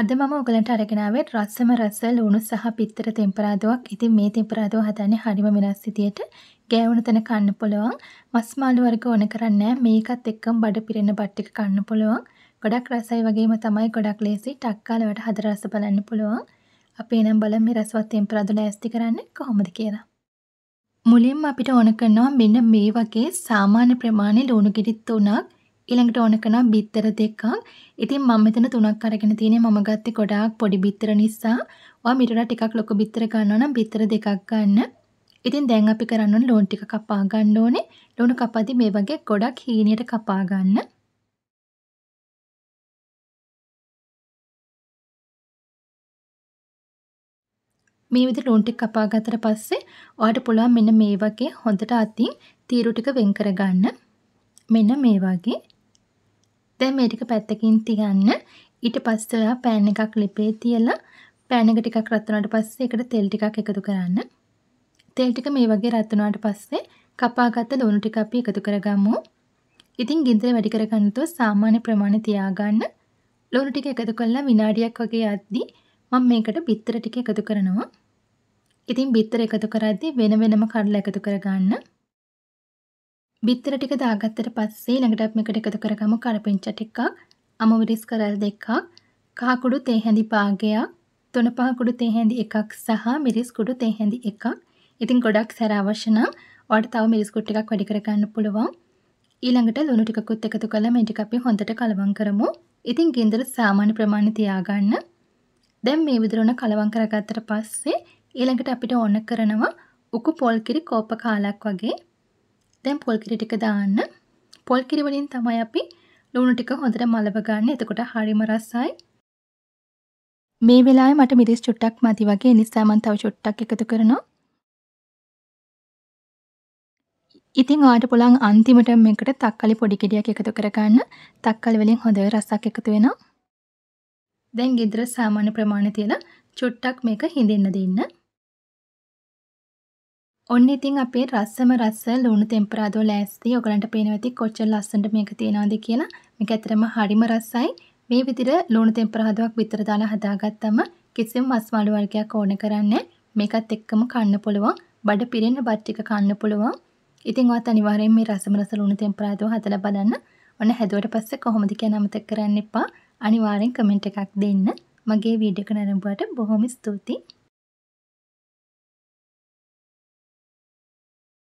අද මම ඔයගලන්ට අරගෙන ආවේ රස්සම රස ලුණු සහ පිත්තර තෙම්පරාදුවක්. ඉතින් මේ තෙම්පරාදුව හදන්නේ හරිම වෙනස් විදියට. ගෑවුන තැන කන්න පුළුවන්. මස් මාළු වර්ග ඕන කරන්නේ මේකත් එක්කම බඩ පිරෙන බත් ටික කන්න පුළුවන්. ගොඩක් රසයි වගේම තමයි ගොඩක් ලේසි ටක් කාලා වට හද රස බලන්න පුළුවන්. අපි එනම් බලමු මේ රසවත් තෙම්පරාදු ලෑස්ති කරන්නේ කොහොමද කියලා. මුලින්ම අපිට ඕන කරනවා මෙන්න මේ වගේ සාමාන්‍ය ප්‍රමාණයේ ලුණු ගෙඩි තුනක් ඊළඟට ඕනකනවා බිත්තර දෙකක්. ඉතින් මම මෙතන තුනක් අරගෙන තියෙන්නේ මම ගත්තේ ගොඩාක් පොඩි බිත්තර නිසා. ඔයා මීට වඩා ටිකක් ලොකු බිත්තර ගන්නවා නම් බිත්තර දෙකක් ගන්න. ඉතින් දැන් අපි කරන්න ඕනේ ලෝන් ටික කපා ගන්න ඕනේ. ලෝණ කපද්දී මේ වගේ ගොඩක් හීනියට කපා ගන්න. මේ විදිහට ලෝන් ටික කපා ගත්තට පස්සේ ඔයාට පුළුවන් මෙන්න මේ වගේ හොඳට අතින් තීරු ටික වෙන් කරගන්න. මෙන්න මේ වගේ දැන් මේ ටික පැත්තකින් තියන්න. ඊට පස්සේ ඔයා pan එකක් ලිපේ තියලා pan එක ටිකක් රත් වුණාට පස්සේ ඒකට තෙල් ටිකක් එකතු කරන්න. තෙල් ටික මේ වගේ රත් වුණාට පස්සේ කපාගත්ත ලුණු ටික අපි එකතු කරගමු. ඉතින් ගින්දර වැඩි කරගන්න තුව සාමාන්‍ය ප්‍රමාණය තියාගන්න. ලුණු ටික එකතු කළා විනාඩියක් වගේ යද්දී මම මේකට බිත්තර ටික එකතු කරනවා. ඉතින් බිත්තර එකතු කරද්දී වෙන වෙනම කඩලා එකතු කරගන්න. බිත්තර ටික දාගත්තට පස්සේ ළඟට අපි මේකට එකතු කරගමු කරපිංචා ටිකක්, අමුවිරිස් කරල් දෙකක්, කහකුඩු තේ හැඳි පාගයක්, තුන පහකුඩු තේ හැඳි එකක් සහ මිරිස් කුඩු තේ හැඳි එකක්. ඉතින් ගොඩක් සැර අවශ්‍ය නම් ඔයාලට තව මිරිස් කුඩු ටිකක් වැඩි කරගන්න පුළුවන්. ඊළඟට ලුණු ටිකකුත් එකතු කරලා මේ ටික අපි හොඳට කලවම් කරමු. ඉතින් ගින්දර සාමාන්‍ය ප්‍රමාණය තියාගන්න. දැන් මේ විදිහට කලවම් කරගත්තට පස්සේ ඊළඟට අපිට ඕන කරනවා උකු පොල් කිරි කෝප කාලක් වගේ දැන් පොල් කිරි ටික දාන්න. පොල් කිරි වලින් තමයි අපි ලුණු ටික හොඳට මලව ගන්න. එතකොට හරිම රසයි. මේ වෙලාවේ මට මිරිස් චුට්ටක් මදි වගේ නිසා මම තව චුට්ටක් එකතු කරනවා. ඉතින් ඔයාට පුළුවන් අන්තිමට මේකට තක්කලි පොඩි කෙඩියක් එකතු කරගන්න. තක්කලි වලින් හොඳ රසක් එකතු වෙනවා. දැන් ගෙදර සාමාන්‍ය ප්‍රමාණය තියලා චුට්ටක් මේක හිඳෙන්න දෙන්න. ඔන්න ඉතින් අපේ රස්සම රස්ස ලුණු තෙම්පරාදෝ ලෑස්ති. ඔයගලන්ට පේනවා ඇති කොච්චර ලස්සනට මේක තියෙනවද කියලා. මේක ඇත්තටම හරිම රසයි. මේ විදිහට ලුණු තෙම්පරාදුවක් විතර දාලා හදාගත්තම කිසිම මස් වළු වර්ගයක් ඕන කරන්නේ මේකත් එක්කම කන්න පුළුවන්. බඩ පිරෙන්න බත් ටික කන්න පුළුවන්. ඉතින් ඔයත් අනිවාර්යෙන් මේ රසම රස ලුණු තෙම්පරාදුව හදලා බලන්න. ඔන්න හැදුවට පස්සේ කොහොමද කියලා අමතක කරන්න එපා. අනිවාර්යෙන් කමෙන්ට් එකක් දෙන්න. මගේ වීඩියෝ එක නරඹුවට බොහොම ස්තුතියි.